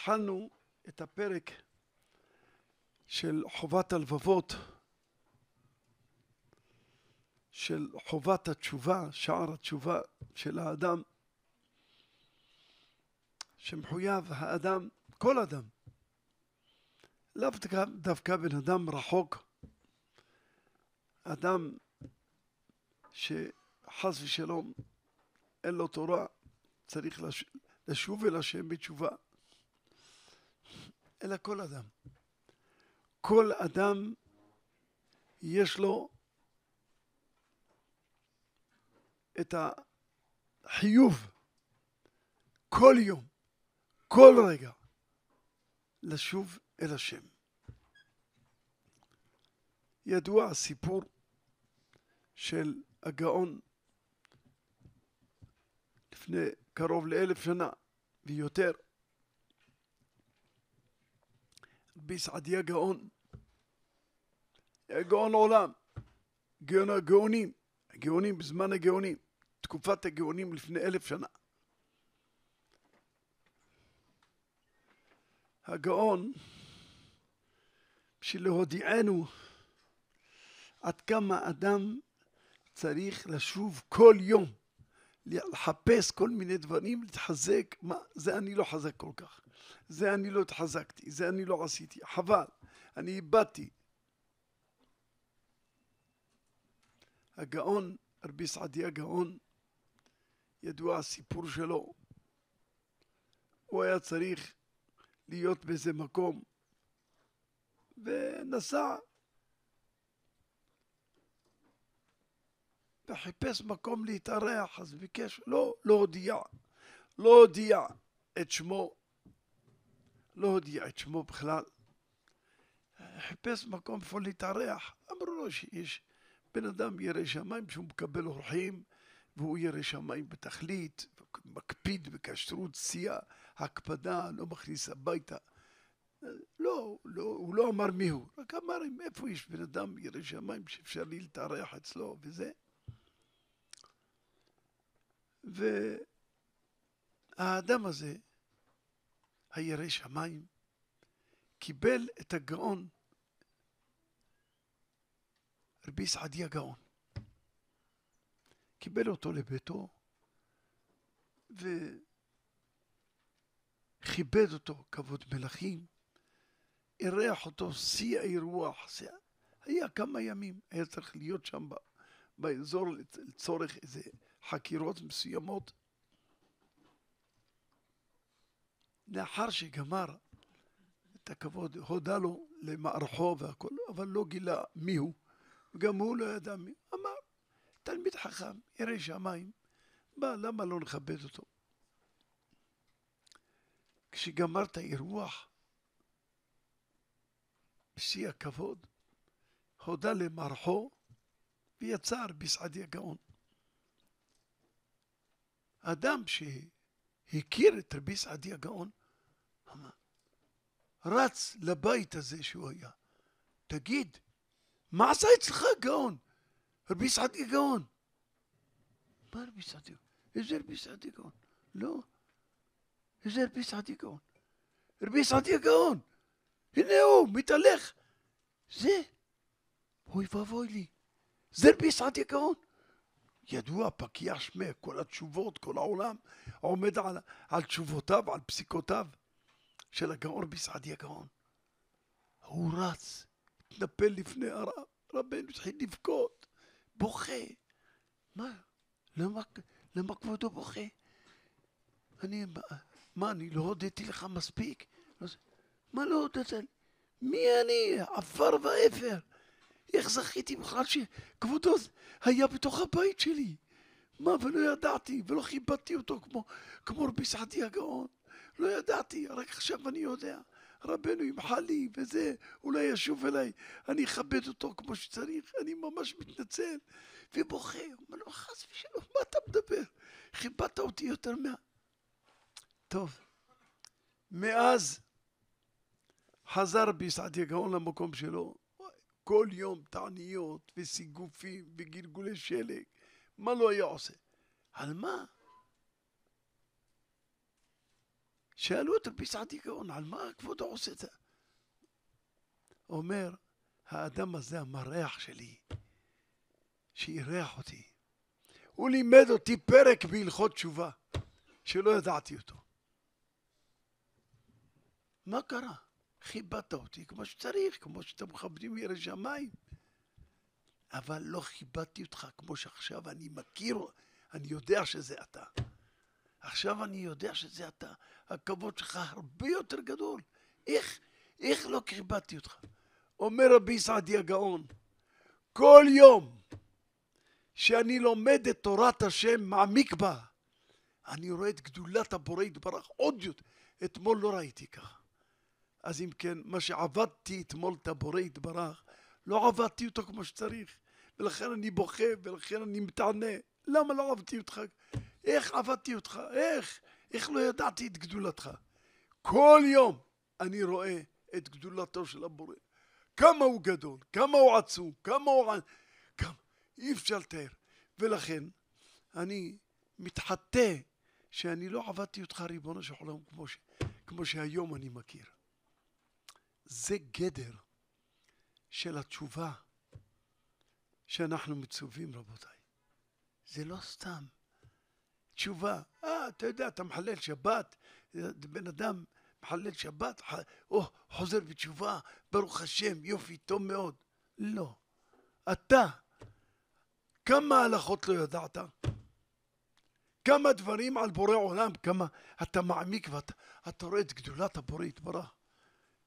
התחלנו את הפרק של חובת הלבבות, של חובת התשובה, שער התשובה של האדם, שמחויב האדם, כל אדם, לאו דווקא בן אדם רחוק, אדם שחס ושלום אין לו תורה, צריך לשוב אל השם בתשובה. אלא כל אדם. כל אדם יש לו את החיוב כל יום, כל רגע, לשוב אל השם. ידוע הסיפור של הגאון לפני קרוב לאלף שנה ויותר, בסעדיה גאון. היה גאון עולם. גאון הגאונים. הגאונים בזמן הגאונים. תקופת הגאונים לפני אלף שנה. הגאון, בשביל להודיענו עד כמה אדם צריך לשוב כל יום, לחפש כל מיני דברים, להתחזק, מה, זה אני לא חזק כל כך. זה אני לא התחזקתי, זה אני לא עשיתי, חבל, אני איבדתי. הגאון, רבי סעדיה גאון, ידוע הסיפור שלו. הוא היה צריך להיות באיזה מקום, ונסע וחיפש מקום להתארח, אז ביקש, לא, לא הודיע, לא הודיע את שמו, לא הודיע את שמו בכלל. חיפש מקום איפה להתארח. אמרו לו שיש בן אדם ירא שמיים שהוא מקבל אורחים, והוא ירא שמיים בתכלית, מקפיד בכשרות, שיאה, הקפדה, לא מכניס הביתה. לא, לא, הוא לא אמר מי הוא, רק אמר אם איפה יש בן אדם ירא שמיים שאפשר לי להתארח אצלו וזה. והאדם הזה, הירא שמיים, קיבל את הגאון, רבי סעדי הגאון, קיבל אותו לביתו וכיבד אותו כבוד מלכים, אירח אותו שיא האירוח, היה כמה ימים, היה צריך להיות שם באזור לצורך איזה חקירות מסוימות. לאחר שגמר את הכבוד, הודה לו למערכו והכל, אבל לא גילה מיהו, וגם הוא לא ידע מי. אמר, תלמיד חכם, ירא שמיים, בא, למה לא נכבד אותו? כשגמר את האירוח, בשיא הכבוד, הודה למערכו ויצר בסעדי הגאון. אדם שהכיר את רבי סעדי הגאון, רץ לבית הזה שהוא היה. תגיד, מה עשה אצלך גאון? רבי סעדי גאון. מה רבי סעדי גאון? איזה רבי סעדי גאון? לא. איזה רבי סעדי גאון? רבי סעדי גאון. הנה הוא, מתהלך. זה. אוי ואבוי לי. זה רבי סעדי גאון. ידוע, פקיע שמי, כל התשובות, כל העולם עומד על, על תשובותיו, על פסיקותיו. של בסעדיה גאון. הוא רץ, התנפל לפני הרב, רבנו התחיל לבכות, בוכה. מה? למה, למה כבודו בוכה? אני, מה, מה, אני לא הודיתי לך מספיק? מה לא הודית? מי אני? עפר ואפר. איך זכיתי בכלל שכבודו היה בתוך הבית שלי? מה, ולא ידעתי, ולא כיבדתי אותו כמו, כמו רבי סעדי הגאון. לא ידעתי, רק עכשיו אני יודע. רבנו ימחה לי וזה, אולי ישוב אליי, אני אכבד אותו כמו שצריך, אני ממש מתנצל ובוכה, אומר לו חס ושלום, מה אתה מדבר? כיבדת אותי יותר מה... טוב, מאז חזר בסעדיה גאון למקום שלו, כל יום תעניות וסיגופים וגלגולי שלג, מה לא היה עושה? על מה? שאלו אותו פסעת עיקרון, על מה כבודו עושה את זה? אומר, האדם הזה המרח שלי, שאירח אותי, הוא לימד אותי פרק בהלכות תשובה, שלא ידעתי אותו. מה קרה? כיבדת אותי כמו שצריך, כמו שאתם מכבדים ירא שמיים. אבל לא כיבדתי אותך כמו שעכשיו אני מכיר, אני יודע שזה אתה. עכשיו אני יודע שזה אתה, הכבוד שלך הרבה יותר גדול. איך, איך לא כיבדתי אותך? אומר רבי סעדי הגאון, כל יום שאני לומד את תורת השם, מעמיק בה, אני רואה את גדולת הבורא יתברך עוד יותר. אתמול לא ראיתי ככה. אז אם כן, מה שעבדתי אתמול את הבורא יתברך, לא עבדתי אותו כמו שצריך. ולכן אני בוכה, ולכן אני מתענה. למה לא עבדתי אותך? איך עבדתי אותך? איך? איך לא ידעתי את גדולתך? כל יום אני רואה את גדולתו של הבורא. כמה הוא גדול, כמה הוא עצום, כמה הוא... כמה... אי אפשר לתאר. ולכן אני מתחטא שאני לא עבדתי אותך, ריבונו של עולם, כמו, ש... כמו שהיום אני מכיר. זה גדר של התשובה שאנחנו מצווים, רבותיי. זה לא סתם. תשובה. אה, אתה יודע, אתה מחלל שבת, אה, בן אדם מחלל שבת, או, חוזר בתשובה, ברוך השם, יופי, טוב מאוד. לא. אתה, כמה הלכות לא ידעת? כמה דברים על בורא עולם, כמה אתה מעמיק ואתה ואת, רואה את גדולת הבורא יתברך.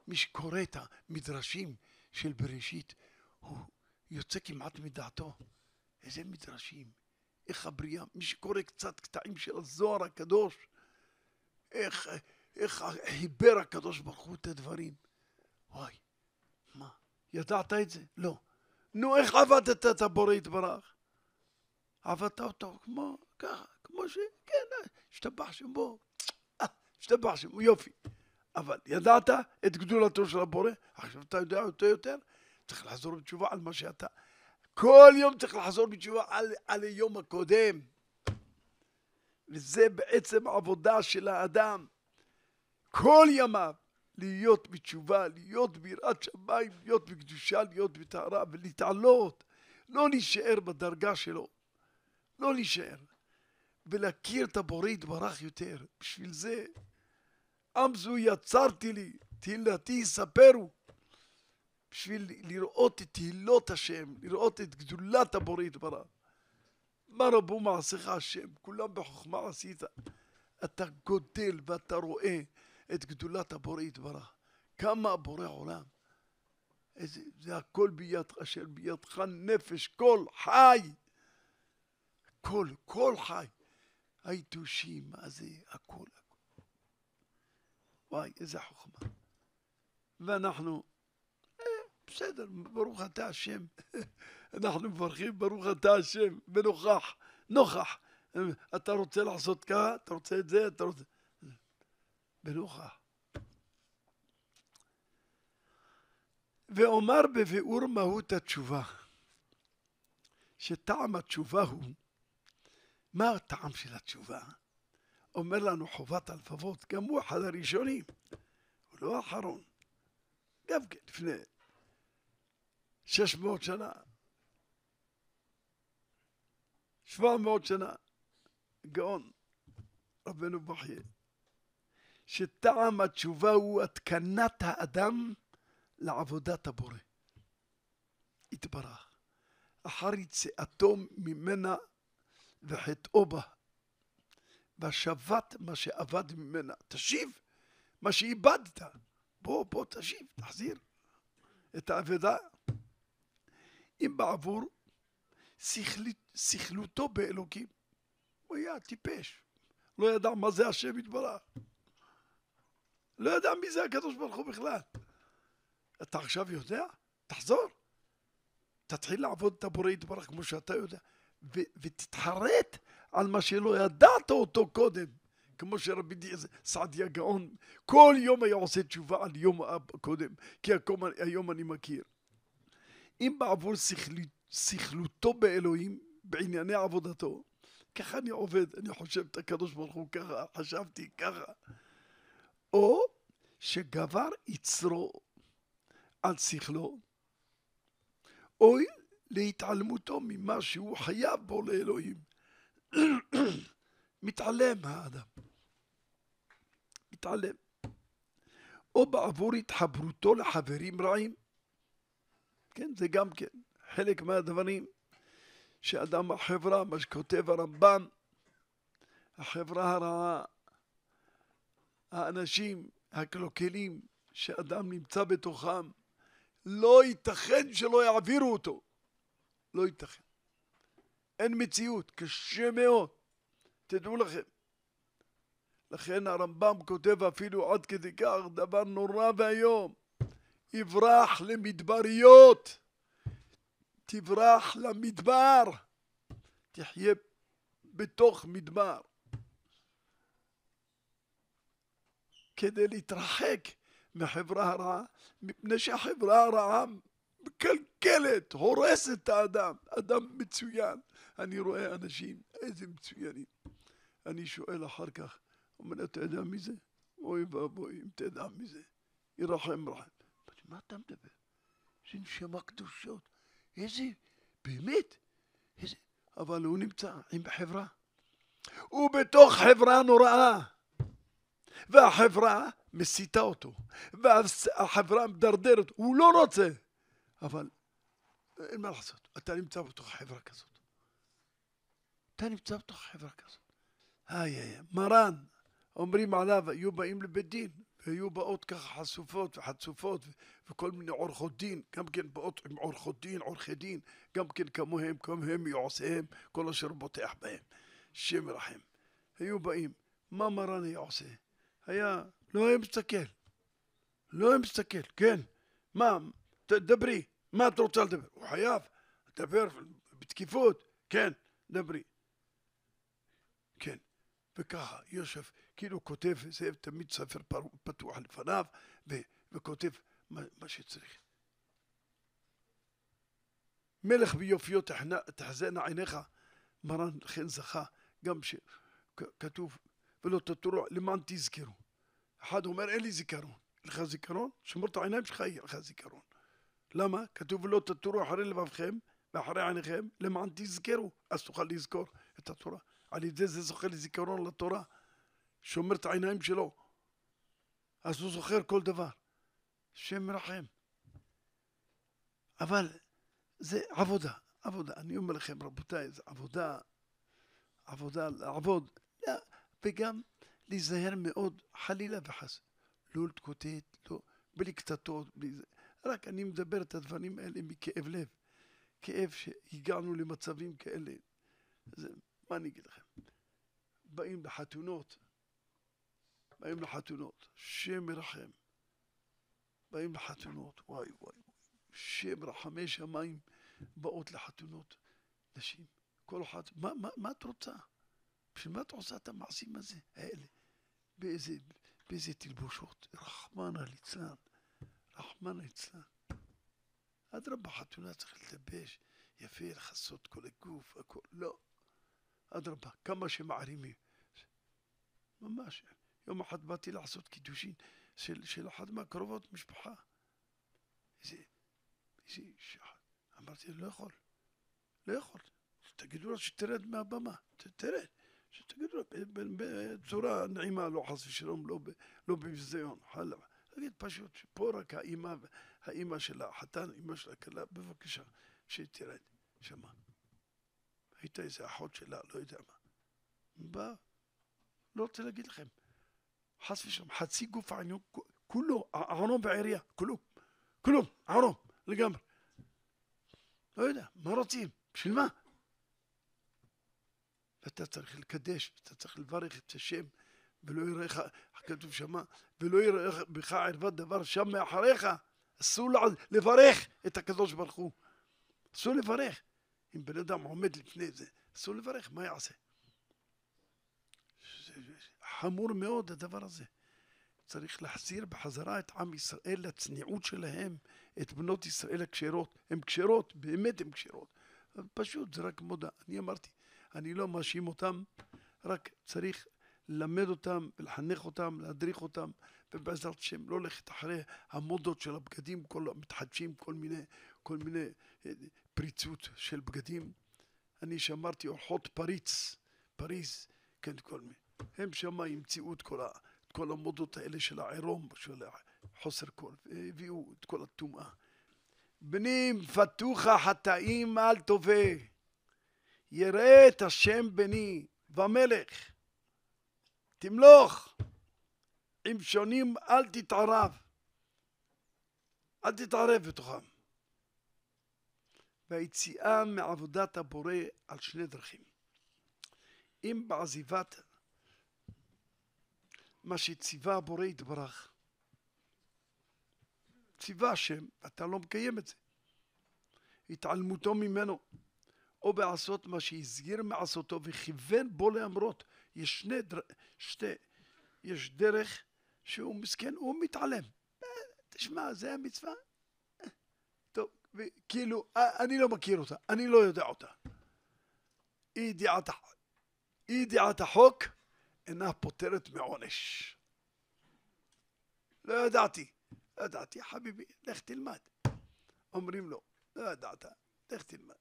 מי שקורא את המדרשים של בראשית, הוא יוצא כמעט מדעתו. איזה מדרשים. איך הבריאה, מי שקורא קצת קטעים של הזוהר הקדוש, איך, איך חיבר הקדוש ברוך הוא את הדברים. וואי, מה, ידעת את זה? לא. נו, איך עבדת את הבורא יתברך? עבדת אותו כמו, ככה, כמו ש... כן, השתבח שם בו. אה, השתבח שם, יופי. אבל ידעת את גדולתו של הבורא, עכשיו אתה יודע אותו יותר, צריך לחזור בתשובה על מה שאתה... כל יום צריך לחזור בתשובה על, על היום הקודם. וזה בעצם העבודה של האדם. כל ימיו להיות בתשובה, להיות ביראת שמיים, להיות בקדושה, להיות בטהרה ולהתעלות. לא להישאר בדרגה שלו. לא להישאר. ולהכיר את הבורא יתברך יותר. בשביל זה, עם זו יצרתי לי, תהילתי יספרו. בשביל לראות את תהילות השם, לראות את גדולת הבורא יתברך. מה רבו מעשיך השם, כולם בחוכמה עשית. אתה גודל ואתה רואה את גדולת הבורא יתברך. כמה הבורא עולם. איזה, זה הכל ביד אשר בידך נפש, כל חי. כל, כל חי. היתושים, הזה, הכל, הכל. וואי, איזה חוכמה. ואנחנו בסדר, ברוך אתה השם. אנחנו מברכים, ברוך אתה השם, ונוכח, נוכח. אתה רוצה לעשות ככה, אתה רוצה את זה, אתה רוצה... בנוכח. ואומר בביאור מהות התשובה, שטעם התשובה הוא, מה הטעם של התשובה? אומר לנו חובת הלבבות, גם הוא אחד הראשונים, הוא לא האחרון, גם כן לפני שש מאות שנה, שבע מאות שנה, גאון, רבנו בחייה, שטעם התשובה הוא התקנת האדם לעבודת הבורא. התברך. אחר יציאתו ממנה וחטאו בה, והשבת מה שאבד ממנה. תשיב מה שאיבדת. בוא, בוא, תשיב, תחזיר את האבדה. אם בעבור שכלותו באלוקים, הוא היה טיפש, לא ידע מה זה השם יתברך, לא ידע מי זה הקדוש ברוך הוא בכלל. אתה עכשיו יודע? תחזור. תתחיל לעבוד את הבורא יתברך כמו שאתה יודע, ותתחרט על מה שלא ידעת אותו קודם, כמו שרבי סעדיה גאון כל יום היה עושה תשובה על יום הקודם, כי היום אני מכיר. אם בעבור שכלותו באלוהים, בענייני עבודתו, ככה אני עובד, אני חושב את הקדוש ברוך הוא ככה, חשבתי ככה. או שגבר יצרו על שכלו, או להתעלמותו ממה שהוא חייב בו לאלוהים. מתעלם האדם. מתעלם. או בעבור התחברותו לחברים רעים, כן, זה גם כן חלק מהדברים שאדם החברה, מה שכותב הרמב"ם, החברה הרעה, האנשים הקלוקלים שאדם נמצא בתוכם, לא ייתכן שלא יעבירו אותו. לא ייתכן. אין מציאות, קשה מאוד. תדעו לכם. לכן הרמב"ם כותב אפילו עד כדי כך דבר נורא ואיום. יברח למדבריות, תברח למדבר, תחיה בתוך מדבר. כדי להתרחק מחברה הרעה, מפני שהחברה הרעה מקלקלת, הורסת את האדם, אדם מצוין. אני רואה אנשים, איזה מצוינים. אני שואל אחר כך, אומר, אתה יודע מי זה? אוי ואבוי, אם תדע מי זה. ירחם רחם. מה אתה מדבר? זה נשמה קדושות. איזה, באמת, איזה... אבל הוא נמצא עם חברה. הוא בתוך חברה נוראה. והחברה מסיתה אותו, והחברה מדרדרת, הוא לא רוצה, אבל אין מה לעשות, אתה נמצא בתוך חברה כזאת. אתה נמצא בתוך חברה כזאת. איי איי, מרן, אומרים עליו, היו באים לבית דין, היו באות ככה חשופות וחצופות וכל מיני עורכות דין, גם כן באות עם עורכות דין, עורכי דין, גם כן כמוהם, כמוהם יעושיהם, כל אשר בוטח בהם. שם רחם. היו באים, מה מרן היה עושה? היה, לא היה מסתכל. לא היה מסתכל, כן. מה, דברי, מה את רוצה לדבר? הוא חייב, לדבר בתקיפות, כן, דברי. וככה יושב, כאילו כותב, זה תמיד ספר פתוח לפניו, ו, וכותב מה, מה שצריך. מלך ביופיו תחזינה עיניך, מרן לכן זכה, גם שכתוב, ולא תטורו, למען תזכרו. אחד אומר, אין לי זיכרון. לך זיכרון? שמור את העיניים שלך, יהיה לך זיכרון. למה? כתוב, ולא תתורו אחרי לבבכם ואחרי עיניכם, למען תזכרו. אז תוכל לזכור את התורה. על ידי זה זוכה לזיכרון לתורה, שומר את העיניים שלו. אז הוא זוכר כל דבר. השם מרחם. אבל זה עבודה, עבודה. אני אומר לכם, רבותיי, זה עבודה, עבודה, לעבוד, וגם להיזהר מאוד, חלילה וחס. לא לתקוטט, לא, בלי קטטות, בלי זה. רק אני מדבר את הדברים האלה מכאב לב. כאב שהגענו למצבים כאלה. זה, מה אני אגיד לכם? באים לחתונות, באים לחתונות, שם מרחם, באים לחתונות, וואי וואי, שם רחמי שמיים באות לחתונות, נשים, כל אחת, מה, מה, מה את רוצה? בשביל מה את עושה את המעשים הזה, האלה? באיזה, באיזה תלבושות, רחמנא ליצלן, רחמנא ליצלן. אדרבה, חתונה צריך להתלבש יפה, לכסות כל הגוף, הכל, לא. אדרבה, כמה שמערימים. ממש. יום אחד באתי לעשות קידושין של, של אחת מהקרובות משפחה. איזה, איזה שחד. אמרתי, לא יכול. לא יכול. תגידו לה שתרד מהבמה. תרד. שתגידו לה בצורה נעימה, לא חס ושלום, לא, לא בביזיון. חלב. תגיד פשוט, פה רק האימא, האימא של החתן, אימא של הכלה, בבקשה, שתרד. שמה. הייתה איזה אחות שלה, לא יודע מה. באה. לא רוצה להגיד לכם, חס ושלום, חצי גוף העניין, כולו, אהרון בעירייה, כלום, כלום, אהרון, לגמרי. לא יודע, מה רוצים? בשביל מה? ואתה צריך לקדש, אתה צריך לברך את השם, ולא יראה לך, כתוב שמה, ולא יראה בך ערוות דבר שם מאחריך. אסור לברך את הקדוש ברוך הוא. אסור לברך. אם בן אדם עומד לפני זה, אסור לברך, מה יעשה? חמור מאוד הדבר הזה. צריך להחזיר בחזרה את עם ישראל לצניעות שלהם, את בנות ישראל הכשרות. הן כשרות, באמת הן כשרות. פשוט, זה רק מודע. אני אמרתי, אני לא מאשים אותם, רק צריך ללמד אותם, לחנך אותם, להדריך אותם, ובעזרת השם לא ללכת אחרי המודות של הבגדים, כל מתחדשים, כל מיני, כל מיני אה, פריצות של בגדים. אני שמרתי אורחות פריץ, פריז, כן, כל מיני. הם שם המציאו את כל, ה, את כל המודות האלה של העירום, של חוסר כל, הביאו את כל הטומאה. בנים, פתוחה חטאים אל תווה, יראה את השם בני במלך. תמלוך. עם שונים אל תתערב. אל תתערב בתוכם. והיציאה מעבודת הבורא על שני דרכים. אם בעזיבת מה שציווה הבורא יתברך. ציווה השם, אתה לא מקיים את זה. התעלמותו ממנו, או בעשות מה שהסגיר מעשותו וכיוון בו להמרות. יש שני, דר... שתי, יש דרך שהוא מסכן, הוא מתעלם. אה, תשמע, זה המצווה. אה, טוב, וכאילו, אה, אני לא מכיר אותה, אני לא יודע אותה. אי ידיעת החוק אינה פוטרת מעונש. לא ידעתי. לא ידעתי, חביבי, לך תלמד. אומרים לו, לא ידעת, לך תלמד.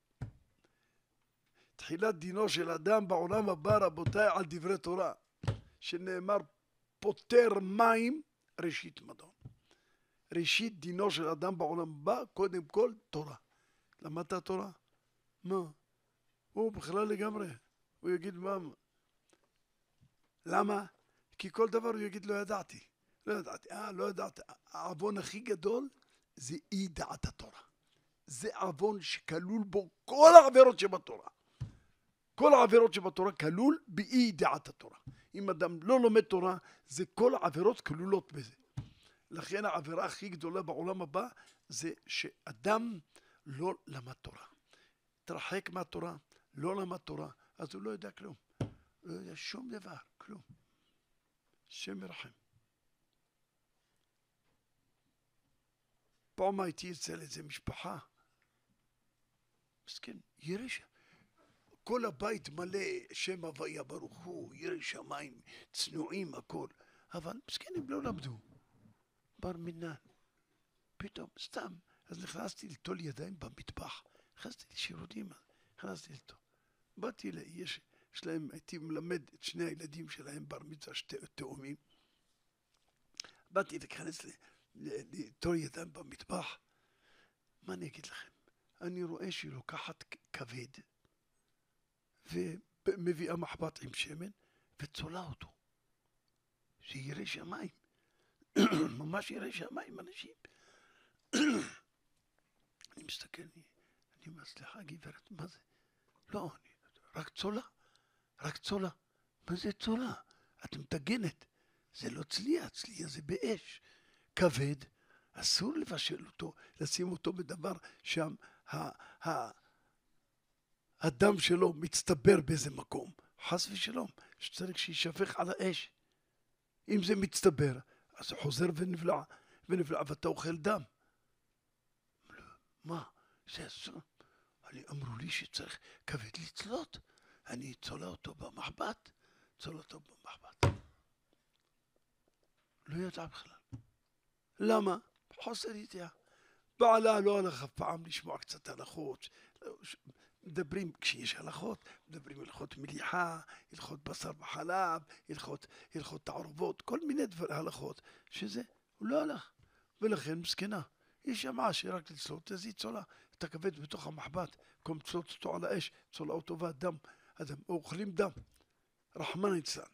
תחילת דינו של אדם בעולם הבא, רבותיי, על דברי תורה, שנאמר פוטר מים ראשית מדון. ראשית דינו של אדם בעולם הבא, קודם כל תורה. למדת תורה? מה? הוא בכלל לגמרי. הוא יגיד מה, למה? כי כל דבר הוא יגיד לא ידעתי. לא ידעתי, אה, לא ידעתי. העוון הכי גדול זה אי דעת התורה. זה עוון שכלול בו כל העבירות שבתורה. כל העבירות שבתורה כלול באי דעת התורה. אם אדם לא לומד תורה, זה כל העבירות כלולות בזה. לכן העבירה הכי גדולה בעולם הבא זה שאדם לא למד תורה. התרחק מהתורה, לא למד תורה, אז הוא לא יודע כלום. לא יודע שום דבר. כלום. השם ירחם. פעם הייתי אצל איזה משפחה, מסכן, ירא שם, כל הבית מלא שם הוויה ברוך הוא, ירא שמיים, צנועים, הכל, אבל מסכנים לא למדו. בר מינן, פתאום, סתם, אז נכנסתי לטול ידיים במטבח, נכנסתי לשירותים, נכנסתי לטול. באתי, ל... יש יש להם, הייתי מלמד את שני הילדים שלהם בר מצווה, שתי תאומים. באתי להיכנס לתור ידם במטבח, מה אני אגיד לכם? אני רואה שהיא לוקחת כבד ומביאה מחבט עם שמן וצולה אותו. שירא שמיים. ממש ירא שמיים, אנשים. אני מסתכל, אני אומר, סליחה, גברת, מה זה? לא, אני, רק צולה. רק צולה. מה זה צולה? את מטגנת. זה לא צליה, צליה זה באש. כבד, אסור לבשל אותו, לשים אותו בדבר שם ה- ה- הדם שלו מצטבר באיזה מקום. חס ושלום, שצריך שיישפך על האש. אם זה מצטבר, אז הוא חוזר ונבלע, ונבלע ואתה אוכל דם. מה, זה אסור? אמרו לי שצריך כבד לצלות. אני צולע אותו במחבת, צולע אותו במחבת. לא ידע בכלל. למה? חוסר ידיעה. בעלה לא הלך אף פעם לשמוע קצת הלכות. מדברים, כשיש הלכות, מדברים הלכות מליחה, הלכות בשר וחלב, הלכות, הלכות תערובות, כל מיני דבר, הלכות, שזה, הוא לא הלך. ולכן מסכנה. היא שמעה שרק לצלות, אז היא צולה. את הכבד בתוך המחבת, במקום לצלול אותו על האש, צולה אותו והדם אז הם אוכלים דם, רחמנא ליצלן.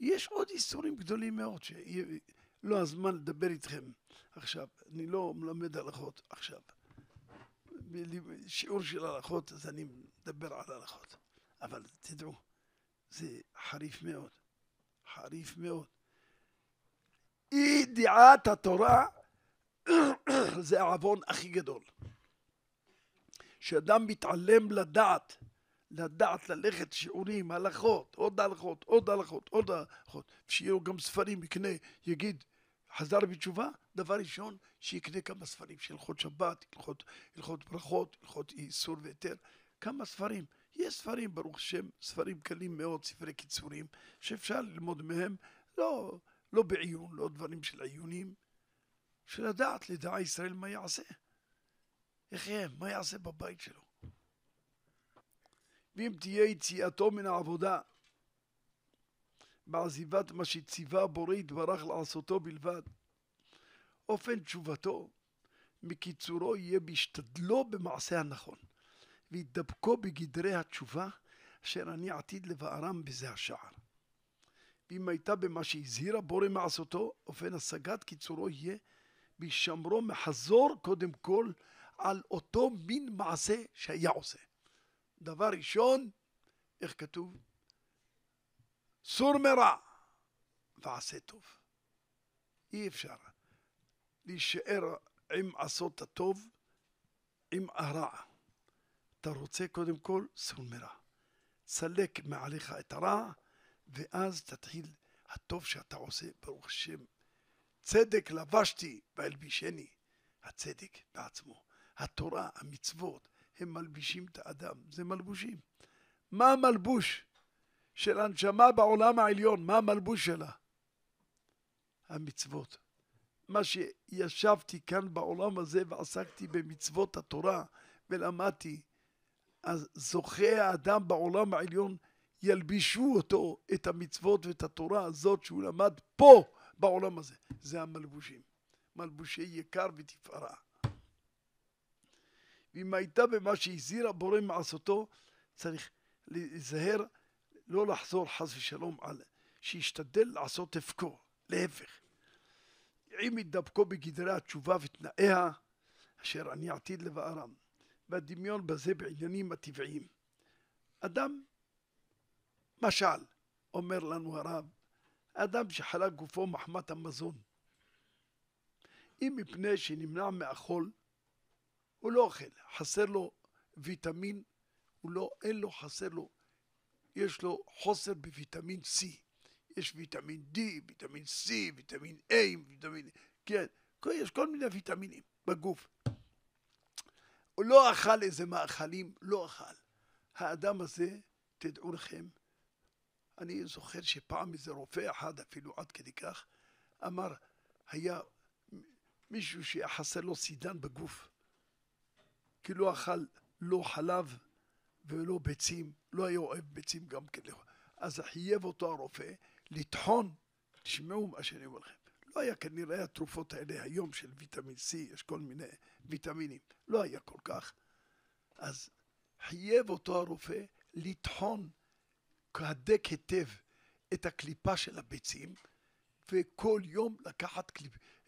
יש עוד איסורים גדולים מאוד שלא הזמן לדבר איתכם עכשיו, אני לא מלמד הלכות עכשיו. שיעור של הלכות, אז אני מדבר על הלכות. אבל תדעו, זה חריף מאוד, חריף מאוד. אי ידיעת התורה זה העוון הכי גדול. שאדם מתעלם לדעת לדעת ללכת שיעורים, הלכות, עוד הלכות, עוד הלכות, עוד הלכות, שיהיו גם ספרים, יקנה, יגיד, חזר בתשובה, דבר ראשון, שיקנה כמה ספרים של הלכות שבת, הלכות, הלכות ברכות, הלכות איסור והיתר, כמה ספרים. יש ספרים, ברוך השם, ספרים קלים מאוד, ספרי קיצורים, שאפשר ללמוד מהם, לא, לא בעיון, לא דברים של עיונים, של לדעת לדעה ישראל מה יעשה. יהיה, מה יעשה בבית שלו? ואם תהיה יציאתו מן העבודה בעזיבת מה שציווה בורא יתברך לעשותו בלבד, אופן תשובתו מקיצורו יהיה בהשתדלו במעשה הנכון, והתדבקו בגדרי התשובה אשר אני עתיד לבערם בזה השער. ואם הייתה במה שהזהיר הבורא מעשותו, אופן השגת קיצורו יהיה בהישמרו מחזור קודם כל על אותו מין מעשה שהיה עושה. דבר ראשון, איך כתוב? סור מרע ועשה טוב. אי אפשר להישאר עם עשות הטוב, עם הרע. אתה רוצה קודם כל סור מרע. סלק מעליך את הרע, ואז תתחיל הטוב שאתה עושה, ברוך השם. צדק לבשתי והלבישני, הצדק בעצמו, התורה, המצוות, הם מלבישים את האדם, זה מלבושים. מה המלבוש של הנשמה בעולם העליון? מה המלבוש שלה? המצוות. מה שישבתי כאן בעולם הזה ועסקתי במצוות התורה ולמדתי, אז זוכה האדם בעולם העליון, ילבישו אותו, את המצוות ואת התורה הזאת שהוא למד פה בעולם הזה. זה המלבושים. מלבושי יקר ותפארה. ואם הייתה במה שהזהיר הבורא מעשותו, צריך להיזהר, לא לחזור חס ושלום על... שישתדל לעשות הפקו, להפך. אם ידבקו בגדרי התשובה ותנאיה, אשר אני עתיד לבארם, והדמיון בזה בעניינים הטבעיים. אדם, משל, אומר לנו הרב, אדם שחלק גופו מחמת המזון. אם מפני שנמנע מאכול, הוא לא אוכל, חסר לו ויטמין, הוא לא, אין לו, חסר לו, יש לו חוסר בוויטמין C. יש ויטמין D, ויטמין C, ויטמין A, ויטמין... כן, יש כל מיני ויטמינים בגוף. הוא לא אכל איזה מאכלים, לא אכל. האדם הזה, תדעו לכם, אני זוכר שפעם איזה רופא אחד, אפילו עד כדי כך, אמר, היה מישהו שחסר לו סידן בגוף. כי לא אכל לא חלב ולא ביצים, לא היה אוהב ביצים גם כן. אז חייב אותו הרופא לטחון, תשמעו מה שאני אומר לכם, לא היה כנראה התרופות האלה היום של ויטמין C, יש כל מיני ויטמינים, לא היה כל כך. אז חייב אותו הרופא לטחון כהדק היטב את הקליפה של הביצים, וכל יום לקחת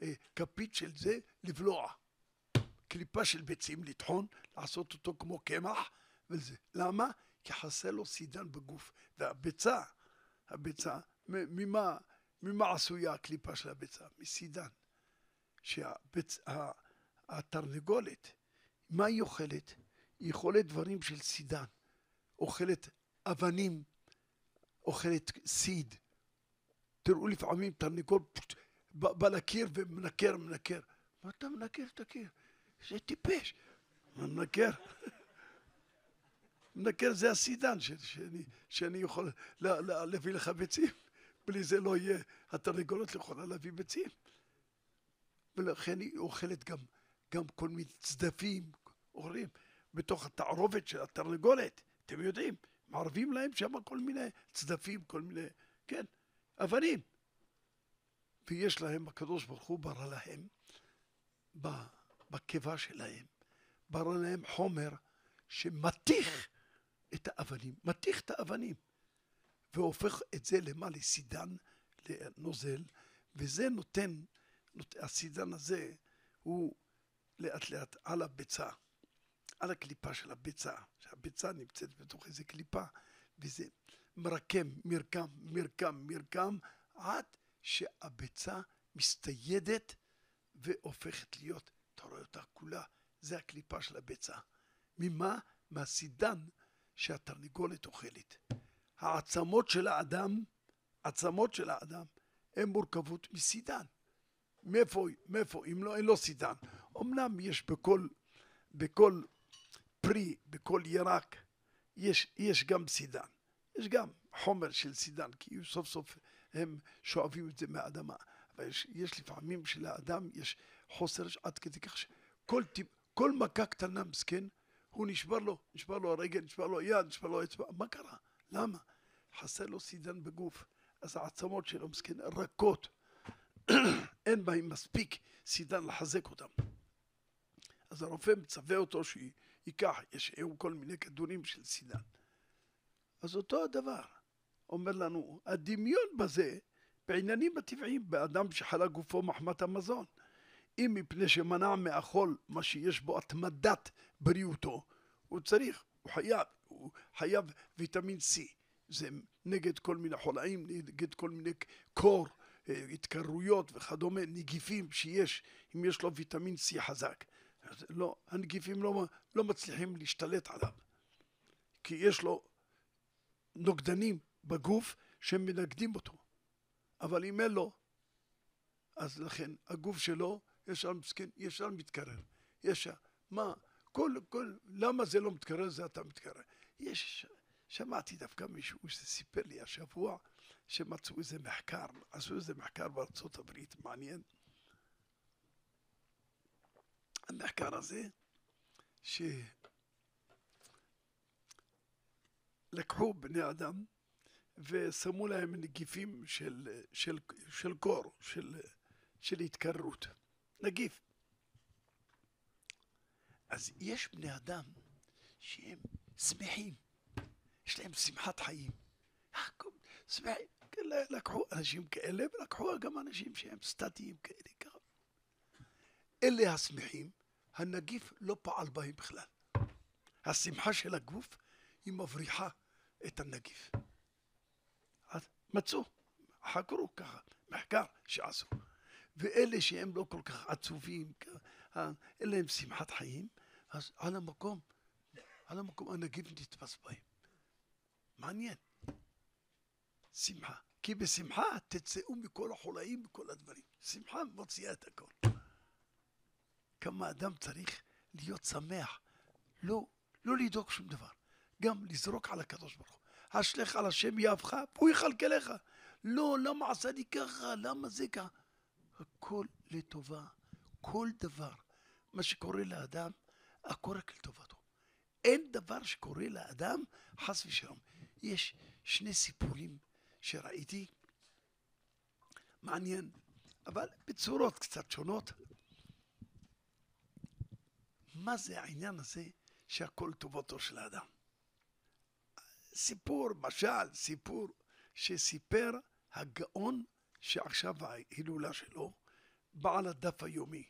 אה, כפית של זה לבלוע. קליפה של ביצים לטחון, לעשות אותו כמו קמח וזה. למה? כי חסר לו סידן בגוף. והביצה, הביצה, ממה, ממה עשויה הקליפה של הביצה? מסידן. שהתרנגולת, מה היא אוכלת? היא אוכלת דברים של סידן. אוכלת אבנים, אוכלת סיד. תראו לפעמים תרנגול בא לקיר ומנקר, מנקר. מה אתה מנקר את הקיר? זה טיפש. מנקר. מנקר זה הסידן שאני, שאני יכול לה, לה, להביא לך ביצים. בלי זה לא יהיה, התרנגולות יכולה להביא ביצים. ולכן היא אוכלת גם, גם כל מיני צדפים, אורים, בתוך התערובת של התרנגולת. אתם יודעים, מערבים להם שם כל מיני צדפים, כל מיני, כן, אבנים. ויש להם, הקדוש ברוך הוא ברא להם, ב... בקיבה שלהם, ברא להם חומר שמתיך את האבנים, מתיך את האבנים, והופך את זה למה? לסידן, לנוזל, וזה נותן, נות, הסידן הזה הוא לאט לאט על הביצה, על הקליפה של הביצה, שהביצה נמצאת בתוך איזה קליפה, וזה מרקם, מרקם, מרקם, מרקם, עד שהביצה מסתיידת והופכת להיות אתה רואה אותה כולה, זה הקליפה של הביצה. ממה? מהסידן שהתרנגולת אוכלת. העצמות של האדם, עצמות של האדם, הן מורכבות מסידן. מאיפה, מאיפה, אם לא, אין לו סידן. אמנם יש בכל, בכל פרי, בכל ירק, יש, יש גם סידן. יש גם חומר של סידן, כי סוף סוף הם שואבים את זה מהאדמה. אבל יש, יש לפעמים שלאדם יש חוסר, עד כדי כך שכל טיפ, כל מכה קטנה מסכן, הוא נשבר לו, נשבר לו הרגל, נשבר לו היד, נשבר לו האצבע, מה קרה? למה? חסר לו סידן בגוף, אז העצמות שלו מסכן, רכות, אין בהם מספיק סידן לחזק אותם. אז הרופא מצווה אותו שייקח, יש היום כל מיני כדורים של סידן. אז אותו הדבר, אומר לנו, הדמיון בזה בעניינים הטבעיים, באדם שחלה גופו מחמת המזון. אם מפני שמנע מאכול מה שיש בו התמדת בריאותו, הוא צריך, הוא חייב, הוא חייב ויטמין C. זה נגד כל מיני חולאים, נגד כל מיני קור, אה, התקררויות וכדומה, נגיפים שיש, אם יש לו ויטמין C חזק. אז לא, הנגיפים לא, לא מצליחים להשתלט עליו, כי יש לו נוגדנים בגוף שמנגדים אותו. אבל אם אין לו, אז לכן הגוף שלו ישר מסכן, ישר מתקרר, ישר. מה, כל, כל, למה זה לא מתקרר, זה אתה מתקרר. יש, שמעתי דווקא מישהו שסיפר לי השבוע שמצאו איזה מחקר, עשו איזה מחקר בארצות הברית, מעניין. המחקר הזה, שלקחו בני אדם ושמו להם נגיפים של, של, של קור, של, של התקררות. נגיף. אז יש בני אדם שהם שמחים, יש להם שמחת חיים. שמחים, כן, לקחו אנשים כאלה ולקחו גם אנשים שהם סטטיים כאלה ככה. אלה השמחים, הנגיף לא פעל בהם בכלל. השמחה של הגוף היא מבריחה את הנגיף. מצאו, חקרו ככה, מחקר שעשו. ואלה שהם לא כל כך עצובים, אין להם שמחת חיים, אז על המקום, על המקום הנגיף נתפס בהם. מעניין. שמחה. כי בשמחה תצאו מכל החולאים וכל הדברים. שמחה מוציאה את הכל. כמה אדם צריך להיות שמח, לא, לא לדאוג שום דבר. גם לזרוק על הקדוש ברוך הוא. השלך על השם יהבך, הוא יכלכלך. לא, למה עשה לי ככה? למה זה ככה? הכל לטובה, כל דבר. מה שקורה לאדם, הכל רק לטובתו. אין דבר שקורה לאדם, חס ושלום. יש שני סיפורים שראיתי, מעניין, אבל בצורות קצת שונות. מה זה העניין הזה שהכל טובתו של האדם? סיפור, משל, סיפור שסיפר הגאון שעכשיו ההילולה שלו, בעל הדף היומי,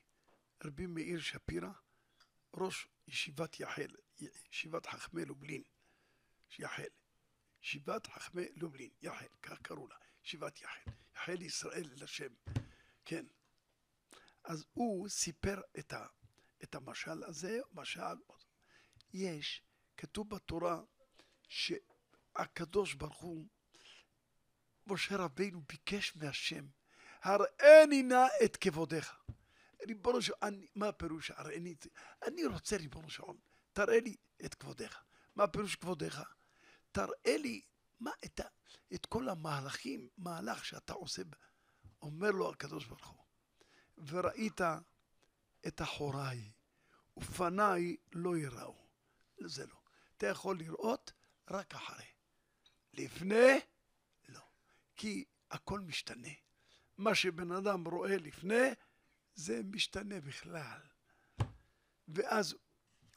רבי מאיר שפירא, ראש ישיבת יחל, ישיבת חכמי לובלין, יחל, ישיבת חכמי לובלין, יחל, כך קראו לה, ישיבת יחל, יחל ישראל לשם, כן. אז הוא סיפר את, ה, את המשל הזה, משל, יש, כתוב בתורה שהקדוש ברוך הוא משה רבינו ביקש מהשם, הראני נא את כבודך. ריבונו של עולם, מה הפירוש הראני? אני רוצה, ריבונו של עולם, תראה לי את כבודך. מה הפירוש כבודך? תראה לי מה את, ה, את כל המהלכים, מהלך שאתה עושה, אומר לו הקדוש ברוך הוא. וראית את אחוריי, ופניי לא יראו. זה לא. אתה יכול לראות רק אחרי. לפני כי הכל משתנה. מה שבן אדם רואה לפני, זה משתנה בכלל. ואז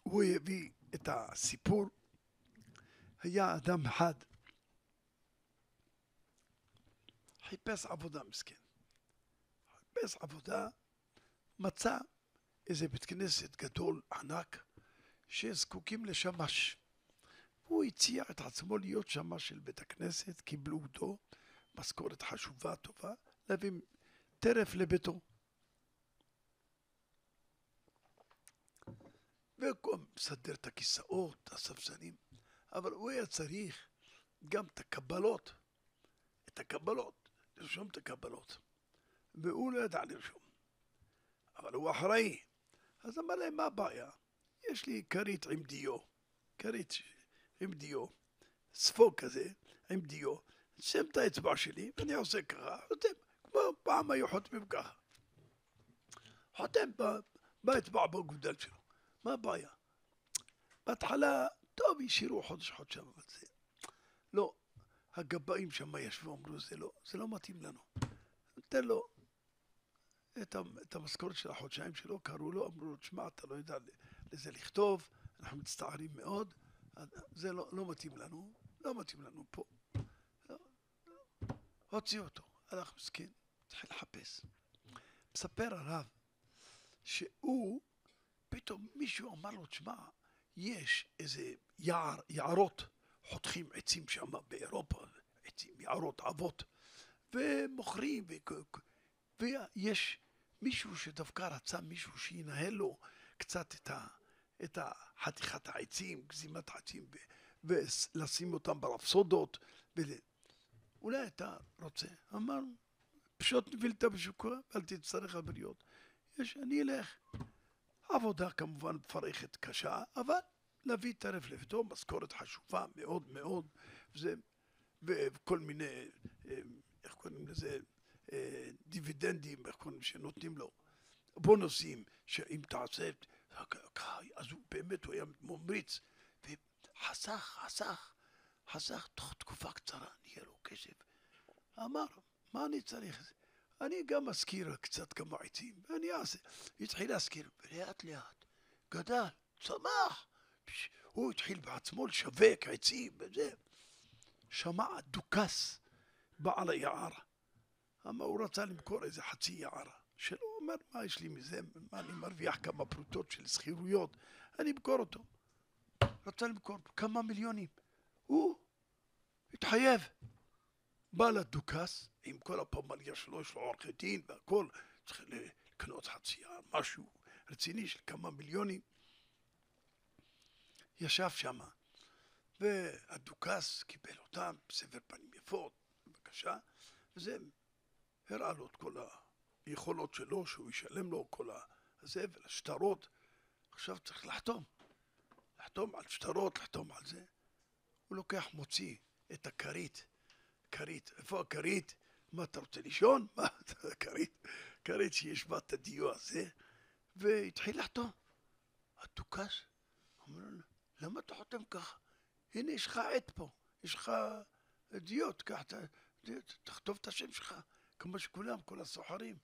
הוא הביא את הסיפור. היה אדם אחד, חיפש עבודה מסכן. חיפש עבודה, מצא איזה בית כנסת גדול, ענק, שזקוקים לשמש. הוא הציע את עצמו להיות שמש של בית הכנסת, קיבלו אותו, משכורת חשובה, טובה, להביא טרף לביתו. ומסדר את הכיסאות, את הספסלים, אבל הוא היה צריך גם את הקבלות, את הקבלות, לרשום את הקבלות. והוא לא ידע לרשום, אבל הוא אחראי. אז אמר להם, מה הבעיה? יש לי כרית עם דיו, כרית עם דיו, ספוג כזה עם דיו, שים את האצבע שלי, ואני עושה ככה, חותם, כמו פעם היו חותמים ככה. חותם באצבע בגודל שלו, מה הבעיה? בהתחלה, טוב, השאירו חודש-חודשיים, אבל זה... לא, הגבאים שם ישבו, אמרו, זה לא, זה לא מתאים לנו. נותן לו את, את המשכורת של החודשיים שלו, קראו לו, אמרו לו, תשמע, אתה לא יודע לזה לכתוב, אנחנו מצטערים מאוד, זה לא, לא מתאים לנו, לא מתאים לנו פה. הוציאו אותו. הלך מסכן, התחיל לחפש. מספר הרב שהוא, פתאום מישהו אמר לו, תשמע, יש איזה יער, יערות, חותכים עצים שם באירופה, עצים, יערות עבות, ומוכרים, ו... ויש מישהו שדווקא רצה מישהו שינהל לו קצת את, ה... את חתיכת העצים, גזימת העצים, ו... ולשים אותם ברפסודות. ו... אולי אתה רוצה. אמר, פשוט נביא לי וילתא בשוקה, אל תצטרך הבריות. יש, אני אלך. עבודה כמובן מפרכת קשה, אבל להביא טרף לביתו, משכורת חשובה מאוד מאוד, וזה, וכל מיני, אה, איך קוראים לזה, אה, דיווידנדים, איך קוראים, שנותנים לו, בונוסים, שאם תעשה, אז הוא באמת, הוא היה ממריץ, וחסך, חסך. חסך תוך תקופה קצרה, נהיה לו כסף. אמר, מה אני צריך? אני גם אזכיר קצת כמה עצים, ואני אעשה. התחיל להזכיר, ולאט לאט גדל, צמח. הוא התחיל בעצמו לשווק עצים וזה. שמע דוכס בעל היערה. אמר, הוא רצה למכור איזה חצי יערה. שלא אומר, מה יש לי מזה? מה אני מרוויח כמה פרוטות של שכירויות? אני אמכור אותו. רצה למכור כמה מיליונים. הוא התחייב. בא לדוכס עם כל הפמליה שלו, יש לו עורכי דין והכל, צריך לקנות חצי משהו רציני של כמה מיליונים. ישב שם, והדוכס קיבל אותם בסבר פנים יפות, בבקשה, וזה הראה לו את כל היכולות שלו, שהוא ישלם לו כל הזה, ולשטרות. עכשיו צריך לחתום. לחתום על שטרות, לחתום על זה. הוא לוקח, מוציא את הכרית. כרית, איפה הכרית? מה, אתה רוצה לישון? מה, כרית, כרית שיש בה את הדיו הזה, והתחיל לחתום. הטוקס אמר לו, למה אתה חותם ככה? הנה, יש לך עט פה, יש לך דיו, תקח את ה... תכתוב את השם שלך, כמו שכולם, כל הסוחרים.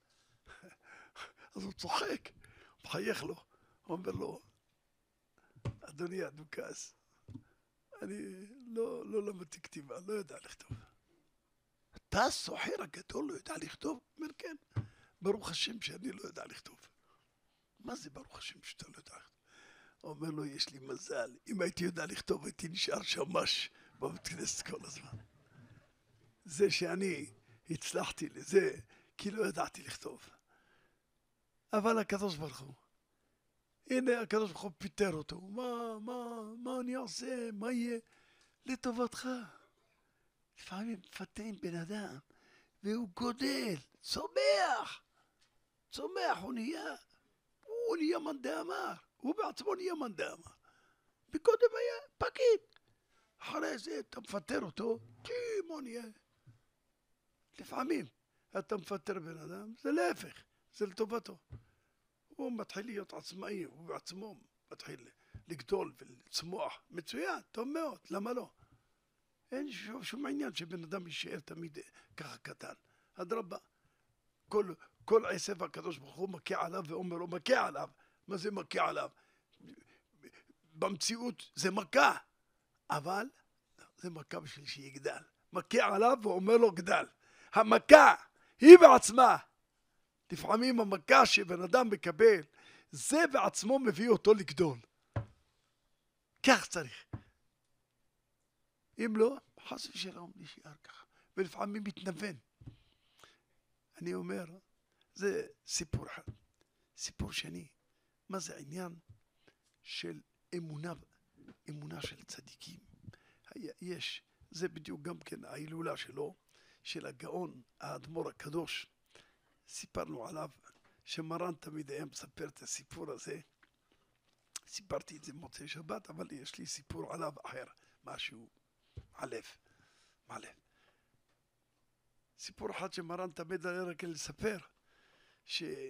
אז הוא צוחק, מחייך לו, אומר לו, אדוני הדוכס, אני לא, לא למדתי לא כתיבה, לא יודע לכתוב. אתה הסוחר הגדול לא יודע לכתוב? הוא אומר כן, ברוך השם שאני לא יודע לכתוב. מה זה ברוך השם שאתה לא יודע לכתוב? אומר לו, יש לי מזל, אם הייתי יודע לכתוב הייתי נשאר שמש בבית כנסת כל הזמן. זה שאני הצלחתי לזה, כי לא ידעתי לכתוב. אבל הקדוש ברוך הוא הנה הקדוש ברוך הוא פיטר אותו, מה, מה, מה אני עושה, מה יהיה? לטובתך. לפעמים מפטרים בן אדם, והוא גודל, צומח, צומח, הוא נהיה, הוא נהיה מאן דאמר, הוא בעצמו נהיה מאן דאמר. וקודם היה פקיד. אחרי זה אתה מפטר אותו, כמו נהיה. לפעמים אתה מפטר בן אדם, זה להפך, זה לטובתו. הוא מתחיל להיות עצמאי, הוא בעצמו מתחיל לגדול ולצמוח. מצוין, טוב מאוד, למה לא? אין שום, שום עניין שבן אדם יישאר תמיד ככה קטן. אדרבה, כל, כל עשב הקדוש ברוך הוא מכה עליו ואומר לו מכה עליו. מה זה מכה עליו? במציאות זה מכה, אבל זה מכה בשביל שיגדל. מכה עליו ואומר לו גדל. המכה היא בעצמה לפעמים המכה שבן אדם מקבל, זה בעצמו מביא אותו לגדול. כך צריך. אם לא, חס ושלום נשאר ככה, ולפעמים מתנוון. אני אומר, זה סיפור אחד. סיפור שני, מה זה עניין של אמונה, אמונה של צדיקים? יש, זה בדיוק גם כן ההילולה שלו, של הגאון, האדמו"ר הקדוש. סיפרנו עליו, שמרן תמיד היה מספר את הסיפור הזה. סיפרתי את זה במוצאי שבת, אבל יש לי סיפור עליו אחר, משהו עלף, מעלב. סיפור אחד שמרן תמיד היה רק לספר, שהיה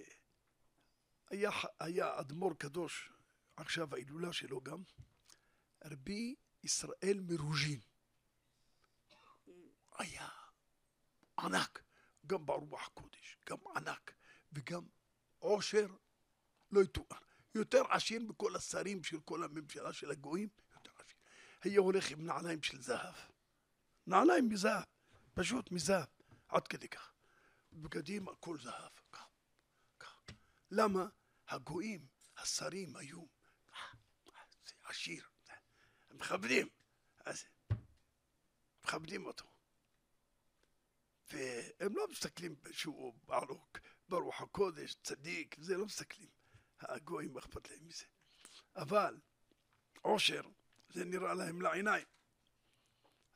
אדמו"ר קדוש, עכשיו ההילולה שלו גם, רבי ישראל מרוז'ין. הוא היה ענק. גם ברוח קודש, גם ענק וגם עושר לא יתואר. יותר עשיר מכל השרים של כל הממשלה של הגויים, יותר עשיר. היה הולך עם נעליים של זהב. נעליים מזהב, פשוט מזהב, עד כדי כך. בגדים הכל זהב, כך, כך. למה? הגויים, השרים היו, אה, עשיר, מכבדים, מכבדים אותו. והם לא מסתכלים שהוא בעלוק, ברוך הקודש, צדיק, זה לא מסתכלים. הגויים, אכפת להם מזה? אבל עושר, זה נראה להם לעיניים.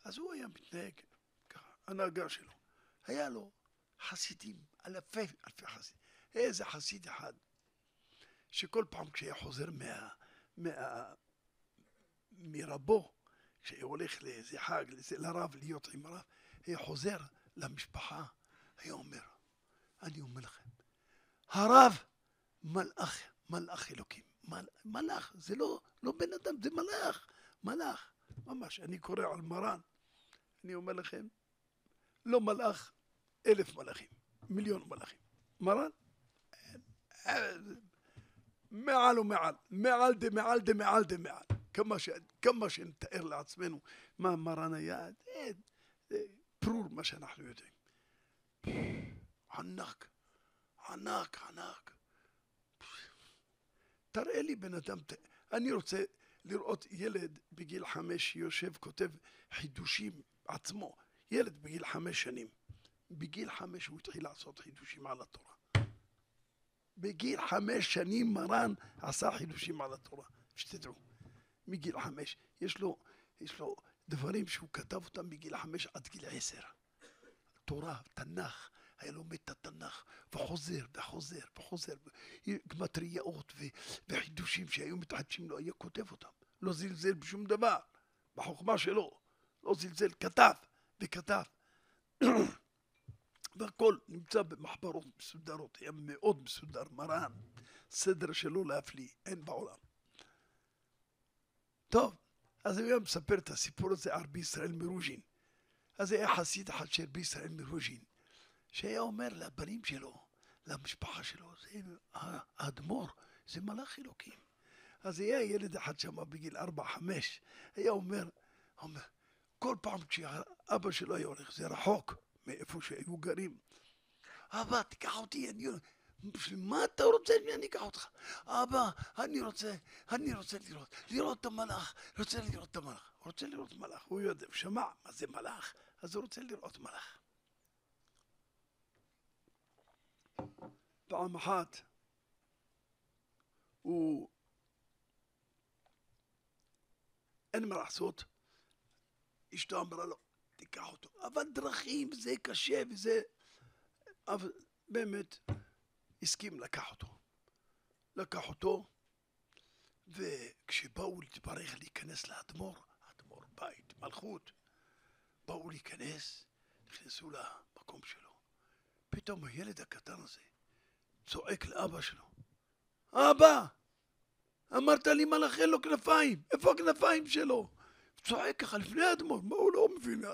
אז הוא היה מתנהג ככה, הנהגה שלו. היה לו חסידים, אלפי אלפי חסידים. איזה חסיד אחד, שכל פעם כשהיה חוזר מה... מה מרבו, כשהוא הולך לאיזה חג, לרב, להיות עם הרב, היה חוזר למשפחה, היה אומר, אני אומר לכם, הרב מלאך, מלאך אלוקים. מל, מלאך, זה לא, לא בן אדם, זה מלאך, מלאך. ממש, אני קורא על מרן, אני אומר לכם, לא מלאך, אלף מלאכים, מיליון מלאכים. מרן, מעל ומעל, מעל דה מעל דה מעל, כמה, ש... כמה שנתאר לעצמנו מה מרן היה, ברור מה שאנחנו יודעים. ענק, ענק, ענק. תראה לי בן אדם, אני רוצה לראות ילד בגיל חמש יושב, כותב חידושים עצמו. ילד בגיל חמש שנים. בגיל חמש הוא התחיל לעשות חידושים על התורה. בגיל חמש שנים מרן עשה חידושים על התורה, שתדעו. מגיל חמש. יש לו, יש לו דברים שהוא כתב אותם מגיל חמש עד גיל עשר. תורה, תנ"ך, היה לומד את התנ"ך, וחוזר, וחוזר, וחוזר, גמטריות וחידושים שהיו מתחדשים לו, לא היה כותב אותם. לא זלזל בשום דבר, בחוכמה שלו. לא זלזל, כתב וכתב. והכל נמצא במחברות מסודרות, היה מאוד מסודר, מרן, סדר שלא להפליא, אין בעולם. טוב, אז הוא היה מספר את הסיפור הזה על רבי ישראל מרוז'ין. אז היה חסיד אחד של רבי ישראל מרוז'ין, שהיה אומר לבנים שלו, למשפחה שלו, זה האדמו"ר, זה מלאך אלוקים. אז היה ילד אחד שם בגיל 4-5, היה אומר, אומר, כל פעם כשאבא שלו היה הולך, זה רחוק מאיפה שהיו גרים, אבא, תיקח אותי, אני... מה אתה רוצה שאני אקח אותך? אבא, אני רוצה, אני רוצה לראות, לראות את המלאך, רוצה לראות את המלאך. רוצה לראות מלאך, הוא יודע, הוא שמע מה זה מלאך, אז הוא רוצה לראות מלאך. פעם אחת הוא... אין מה לעשות, אשתו אמרה לו, תיקח אותו. אבל דרכים זה קשה וזה... אבל באמת, הסכים לקח אותו. לקח אותו, וכשבאו להתברך להיכנס לאדמו"ר, אדמו"ר בית, מלכות, באו להיכנס, נכנסו למקום שלו. פתאום הילד הקטן הזה צועק לאבא שלו, אבא, אמרת לי מלאך אין לו כנפיים, איפה הכנפיים שלו? צועק ככה לפני האדמו"ר, מה הוא לא מבין? אה,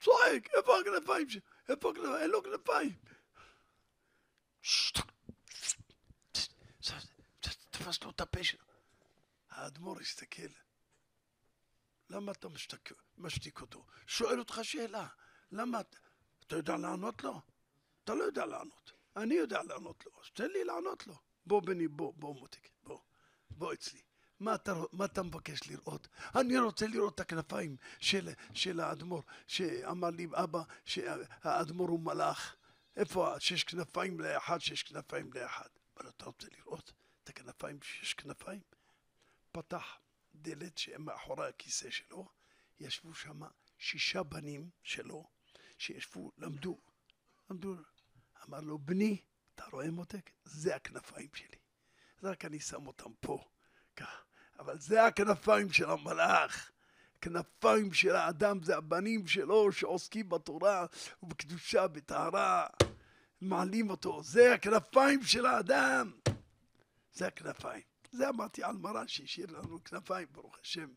צועק, איפה הכנפיים שלו? איפה הכנפיים? אין לו כנפיים. תפס לו את הפה שלו. האדמו"ר הסתכל, למה אתה משתק... משתיק אותו? שואל אותך שאלה, למה אתה... יודע לענות לו? אתה לא יודע לענות. אני יודע לענות לו, אז תן לי לענות לו. בוא בני, בוא, בוא בוא. בוא אצלי. מה אתה, מה אתה מבקש לראות? אני רוצה לראות את הכנפיים של, של האדמו"ר, שאמר לי אבא שהאדמו"ר הוא מלאך. איפה שש כנפיים לאחד, שש כנפיים לאחד? אבל אתה רוצה לראות את הכנפיים שש כנפיים? פתח דלת שמאחורי הכיסא שלו, ישבו שם שישה בנים שלו, שישבו, למדו, למדו. אמר לו, בני, אתה רואה מותק? זה הכנפיים שלי. רק אני שם אותם פה, כך. אבל זה הכנפיים של המלאך. כנפיים של האדם זה הבנים שלו שעוסקים בתורה ובקדושה, בטהרה, מעלים אותו. זה הכנפיים של האדם. זה הכנפיים. זה אמרתי על מרן שהשאיר לנו כנפיים, ברוך השם.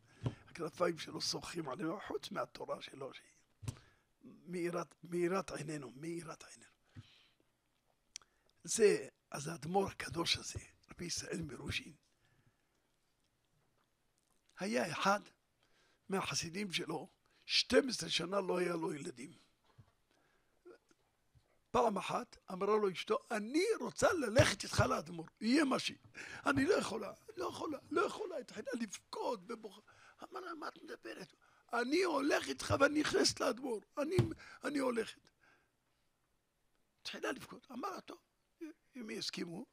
הכנפיים שלו סוחים עלינו, חוץ מהתורה שלו, שהיא מאירת, עינינו, מאירת עינינו. זה, אז האדמו"ר הקדוש הזה, רבי ישראל מרושין, היה אחד מהחסידים שלו, 12 שנה לא היה לו ילדים. פעם אחת אמרה לו אשתו, אני רוצה ללכת איתך לאדמו"ר, יהיה מה שהיא. אני לא יכולה, לא יכולה, לא יכולה, התחילה לבכות ובוכה. אמרה, מה את מדברת? אני הולך איתך ואני נכנסת לאדמו"ר, אני, אני הולכת. התחילה לבכות, אמרה, טוב, אם יסכימו,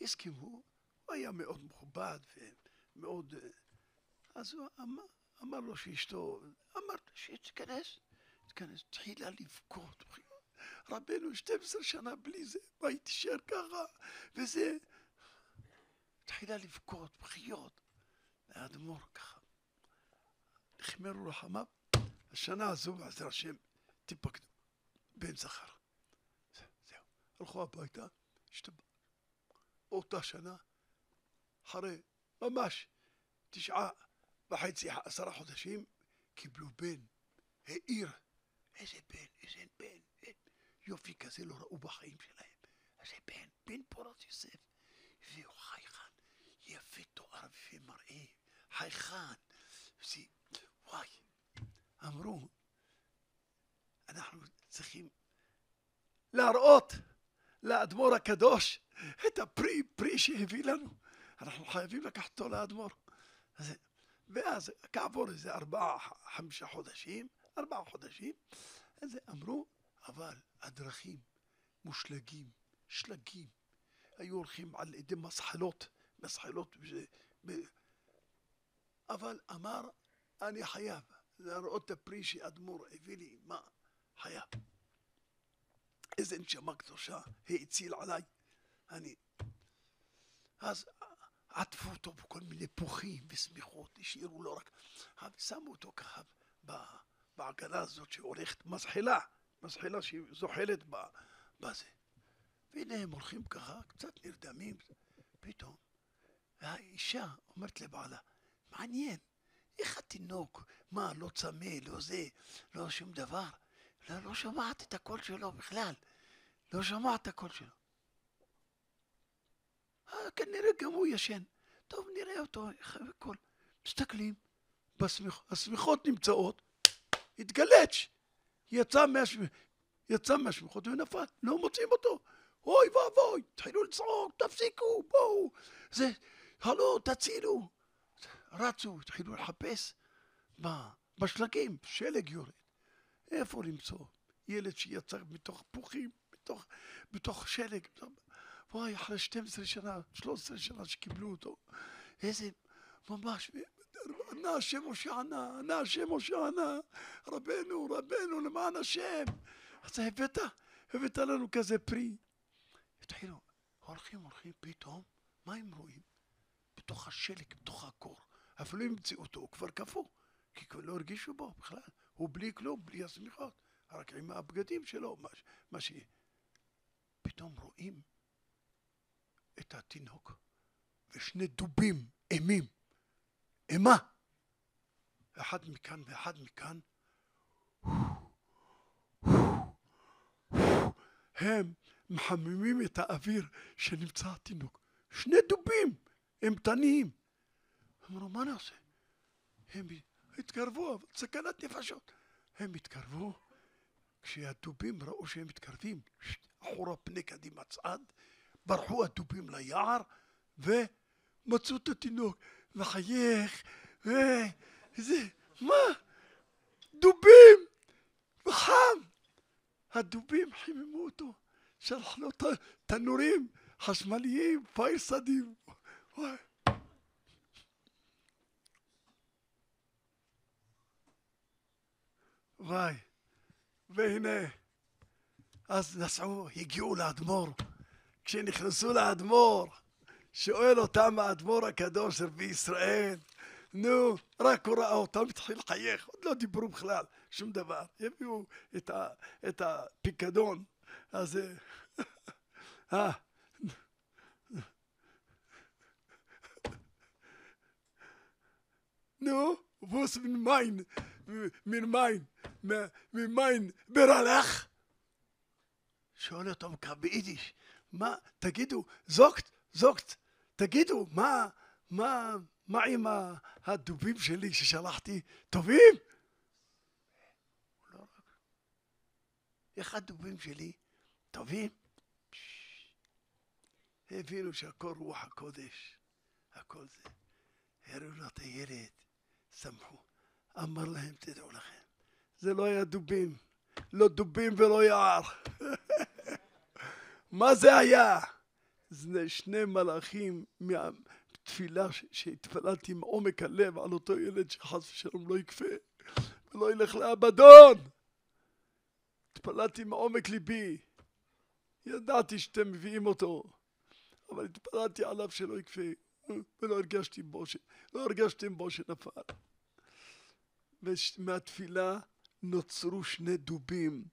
יסכימו, הוא היה מאוד מכובד ומאוד... אה, אז הוא אמר, אמר לו שאשתו, אמרת שתיכנס, תיכנס, תחילה לבכות. רבנו 12 שנה בלי זה, מה היא תישאר ככה? וזה... תחילה לבכות, בחיות. האדמו"ר ככה. החמרו רחמיו, השנה הזו בעזר השם תיפקדו, בן זכר. זהו. הלכו הביתה, השתבח. אותה שנה, אחרי ממש תשעה וחצי, עשרה חודשים, קיבלו בן, העיר. איזה בן, איזה בן, בן. יופי כזה לא ראו בחיים שלהם. איזה בן, בן פורת יוסף. והוא חייכן, יפה תואר ומראה, חייכן. זה, וואי. אמרו, אנחנו צריכים להראות לאדמו"ר הקדוש את הפרי, פרי שהביא לנו. אנחנו חייבים לקחת אותו לאדמו"ר. אז ואז כעבור איזה ארבעה, חמישה חודשים, ארבעה חודשים, אז אמרו, אבל הדרכים מושלגים, שלגים, היו הולכים על ידי מסחלות, מסחלות, אבל אמר, אני חייב להראות את הפרי שאדמו"ר הביא לי, מה, חייב. איזה נשמה קדושה האציל עליי, אני. אז עטפו אותו בכל מיני פוחים ושמיכות, השאירו לו רק, שמו אותו ככה בעגלה הזאת שהולכת, מזחלה, מזחלה שזוחלת בזה. והנה הם הולכים ככה, קצת נרדמים, פתאום והאישה אומרת לבעלה, מעניין, איך התינוק, מה, לא צמא, לא זה, לא שום דבר? לא, לא שומעת את הקול שלו בכלל, לא שומעת את הקול שלו. אה, כנראה גם הוא ישן. טוב, נראה אותו, הכל. מסתכלים, בשמיכ... השמיכות נמצאות, התגלץ', יצא, מהש... יצא מהשמיכות ונפל, לא מוצאים אותו. אוי ואבוי, תחילו לצעוק, תפסיקו, בואו, זה, הלו, תצילו. רצו, התחילו לחפש בשלגים, שלג יורד. איפה למצוא ילד שיצא מתוך פוחים, מתוך, בתוך שלג? וואי, אחרי 12 שנה, 13 שנה שקיבלו אותו, איזה ממש, ענה השם הושענה, ענה השם הושענה, רבנו, רבנו, למען השם. אז הבאת, הבאת לנו כזה פרי. התחילו, הולכים, הולכים, פתאום, מה הם רואים? בתוך השלג, בתוך הקור. אפילו אם ימצאו אותו, הוא כבר קפוא, כי כבר לא הרגישו בו בכלל. הוא בלי כלום, בלי השמיכות, רק עם הבגדים שלו, מה, מה ש... פתאום רואים את התינוק ושני דובים אימים, אימה, אחד מכאן ואחד מכאן הם מחממים את האוויר שנמצא התינוק. שני דובים, אימתניים. אמרו, מה נעשה? הם התקרבו, סכנת נפשות. הם התקרבו, כשהדובים ראו שהם מתקרבים, אחורה פני קדימה צעד, ברחו הדובים ליער ומצאו את התינוק מחייך, וזה אה, מה? דובים! וחם! הדובים חיממו אותו, שלח לו תנורים חשמליים, פייסדים. וואי, והנה, אז נסעו, הגיעו לאדמו"ר כשנכנסו לאדמו"ר, שואל אותם האדמו"ר הקדוש בישראל, נו, רק הוא ראה אותם, התחיל לחייך, עוד לא דיברו בכלל, שום דבר. הביאו את, ה, את הפיקדון, הזה. אה, אה, נו, ווס מן מיין, מן מיין, מן מיין, ברלך? שואל אותו ביידיש, מה, תגידו, זוקט, זוקט, תגידו, מה, מה, מה עם הדובים שלי ששלחתי, טובים? איך הדובים שלי טובים? הבינו שהכל רוח הקודש, הכל זה. הראו לו את הילד, שמחו. אמר להם, תדעו לכם, זה לא היה דובים, לא דובים ולא יער. מה זה היה? זה שני מלאכים מהתפילה שהתפללתי מעומק הלב על אותו ילד שחס ושלום לא יקפה ולא ילך לאבדון. התפללתי מעומק ליבי. ידעתי שאתם מביאים אותו, אבל התפללתי עליו שלא יקפה, ולא הרגשתי בו, ש... לא הרגשתם בו שנפל. ומהתפילה נוצרו שני דובים.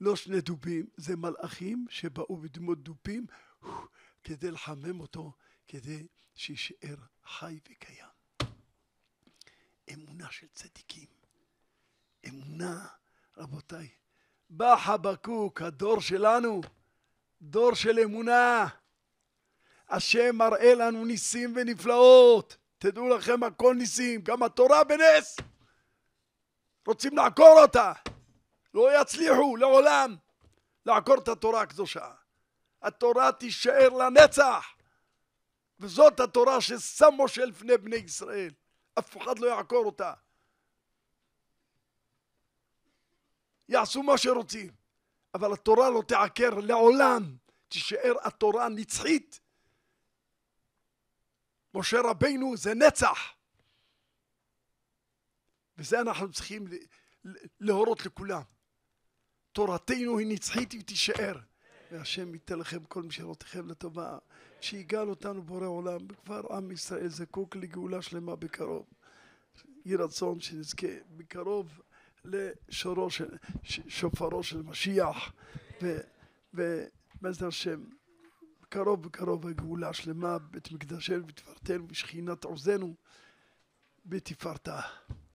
לא שני דובים, זה מלאכים שבאו בדמות דובים כדי לחמם אותו, כדי שיישאר חי וקיים. אמונה של צדיקים. אמונה, רבותיי. בא חבקוק, הדור שלנו, דור של אמונה. השם מראה לנו ניסים ונפלאות. תדעו לכם, הכל ניסים, גם התורה בנס. רוצים לעקור אותה. לא יצליחו לעולם לעקור את התורה הקדושה. התורה תישאר לנצח, וזאת התורה ששם משה לפני בני ישראל. אף אחד לא יעקור אותה. יעשו מה שרוצים, אבל התורה לא תעקר לעולם, תישאר התורה הנצחית. משה רבינו זה נצח. וזה אנחנו צריכים להורות לכולם. תורתנו היא נצחית ותישאר. והשם ייתן לכם כל משאלותיכם לטובה. שיגאל אותנו בורא עולם, וכבר עם ישראל זקוק לגאולה שלמה בקרוב. יהי רצון שנזכה בקרוב לשורו של, שופרו של משיח, ובעזרת השם, בקרוב בקרוב הגאולה השלמה, בית מקדשנו ותפארתנו, בשכינת עוזנו, בתפארתה.